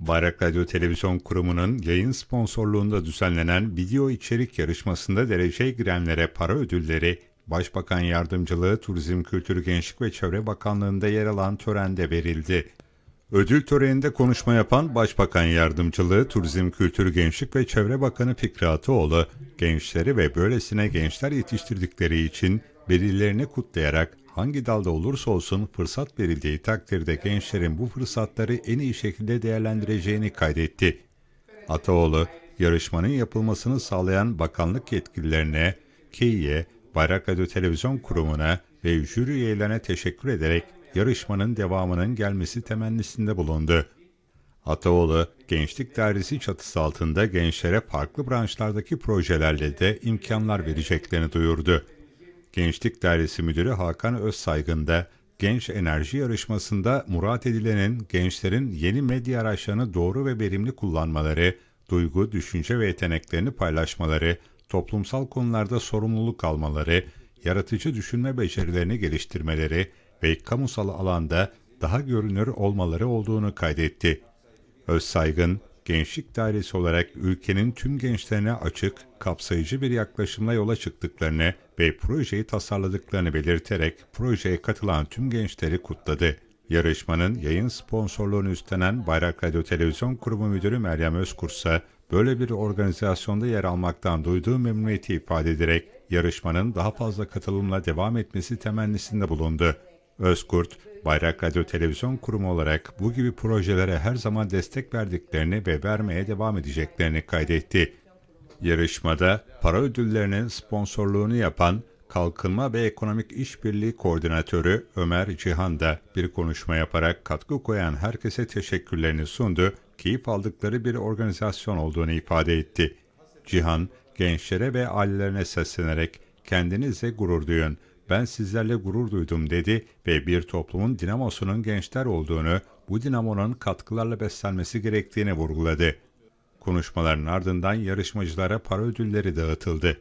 Bayrak Radyo Televizyon Kurumu'nun yayın sponsorluğunda düzenlenen video içerik yarışmasında dereceye girenlere para ödülleri, Başbakan Yardımcılığı Turizm Kültür Gençlik ve Çevre Bakanlığı'nda yer alan törende verildi. Ödül töreninde konuşma yapan Başbakan Yardımcılığı Turizm Kültür Gençlik ve Çevre Bakanı Fikri Atıoğlu, gençleri ve böylesine gençler yetiştirdikleri için belirlerini kutlayarak hangi dalda olursa olsun fırsat verildiği takdirde gençlerin bu fırsatları en iyi şekilde değerlendireceğini kaydetti. Ataoğlu, yarışmanın yapılmasını sağlayan bakanlık yetkililerine, Kİ'ye, Bayrak Radyo Televizyon Kurumu'na ve jüri üyelerine teşekkür ederek yarışmanın devamının gelmesi temennisinde bulundu. Ataoğlu, Gençlik Dairesi çatısı altında gençlere farklı branşlardaki projelerle de imkanlar vereceklerini duyurdu. Gençlik Dairesi Müdürü Hakan Özsaygın da Genç Enerji Yarışması'nda murat edilenin gençlerin yeni medya araçlarını doğru ve verimli kullanmaları, duygu, düşünce ve yeteneklerini paylaşmaları, toplumsal konularda sorumluluk almaları, yaratıcı düşünme becerilerini geliştirmeleri ve kamusal alanda daha görünür olmaları olduğunu kaydetti. Özsaygın, Gençlik Dairesi olarak ülkenin tüm gençlerine açık, kapsayıcı bir yaklaşımla yola çıktıklarını ve projeyi tasarladıklarını belirterek projeye katılan tüm gençleri kutladı. Yarışmanın yayın sponsorluğunu üstlenen Bayrak Radyo Televizyon Kurumu Müdürü Meryem Özkursa, böyle bir organizasyonda yer almaktan duyduğu memnuniyeti ifade ederek yarışmanın daha fazla katılımla devam etmesi temennisinde bulundu. Özkurt, Bayrak Radyo Televizyon Kurumu olarak bu gibi projelere her zaman destek verdiklerini ve vermeye devam edeceklerini kaydetti. Yarışmada para ödüllerinin sponsorluğunu yapan Kalkınma ve Ekonomik İşbirliği Koordinatörü Ömer Cihan da bir konuşma yaparak katkı koyan herkese teşekkürlerini sundu, keyif aldıkları bir organizasyon olduğunu ifade etti. Cihan, gençlere ve ailelerine seslenerek kendinize gurur duyun.'' ben sizlerle gurur duydum dedi ve bir toplumun dinamosunun gençler olduğunu, bu dinamonun katkılarla beslenmesi gerektiğini vurguladı. Konuşmaların ardından yarışmacılara para ödülleri dağıtıldı.